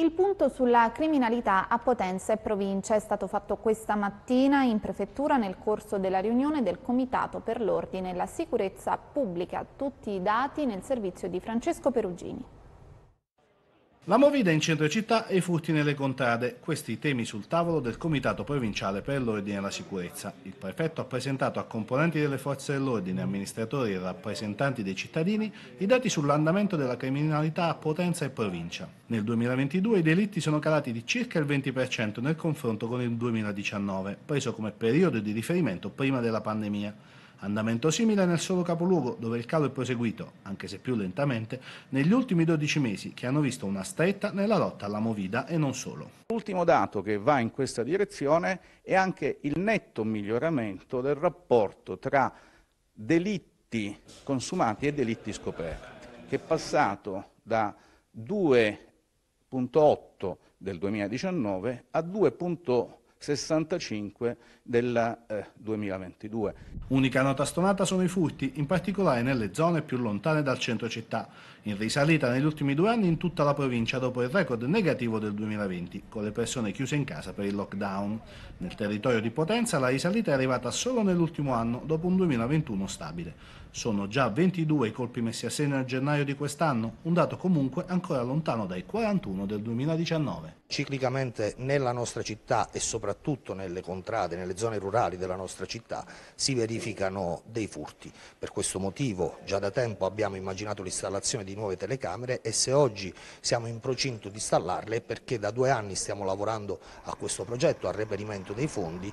Il punto sulla criminalità a Potenza e provincia è stato fatto questa mattina in prefettura nel corso della riunione del Comitato per l'Ordine e la Sicurezza Pubblica. Tutti i dati nel servizio di Francesco Perugini. La movida in centro città e i furti nelle contrade, questi i temi sul tavolo del Comitato Provinciale per l'Ordine e la Sicurezza. Il prefetto ha presentato a componenti delle forze dell'ordine, amministratori e rappresentanti dei cittadini i dati sull'andamento della criminalità a Potenza e provincia. Nel 2022 i delitti sono calati di circa il 20% nel confronto con il 2019, preso come periodo di riferimento prima della pandemia. Andamento simile nel solo capoluogo, dove il calo è proseguito, anche se più lentamente, negli ultimi 12 mesi, che hanno visto una stretta nella lotta alla Movida e non solo. L'ultimo dato che va in questa direzione è anche il netto miglioramento del rapporto tra delitti consumati e delitti scoperti, che è passato da 2,8 del 2019 a 2,8 65 del eh, 2022. Unica nota stonata sono i furti, in particolare nelle zone più lontane dal centro città, in risalita negli ultimi due anni in tutta la provincia dopo il record negativo del 2020, con le persone chiuse in casa per il lockdown. Nel territorio di Potenza la risalita è arrivata solo nell'ultimo anno, dopo un 2021 stabile. Sono già 22 i colpi messi a segno a gennaio di quest'anno, un dato comunque ancora lontano dai 41 del 2019. Ciclicamente nella nostra città e soprattutto soprattutto nelle contrade, nelle zone rurali della nostra città, si verificano dei furti. Per questo motivo già da tempo abbiamo immaginato l'installazione di nuove telecamere e se oggi siamo in procinto di installarle è perché da due anni stiamo lavorando a questo progetto, al reperimento dei fondi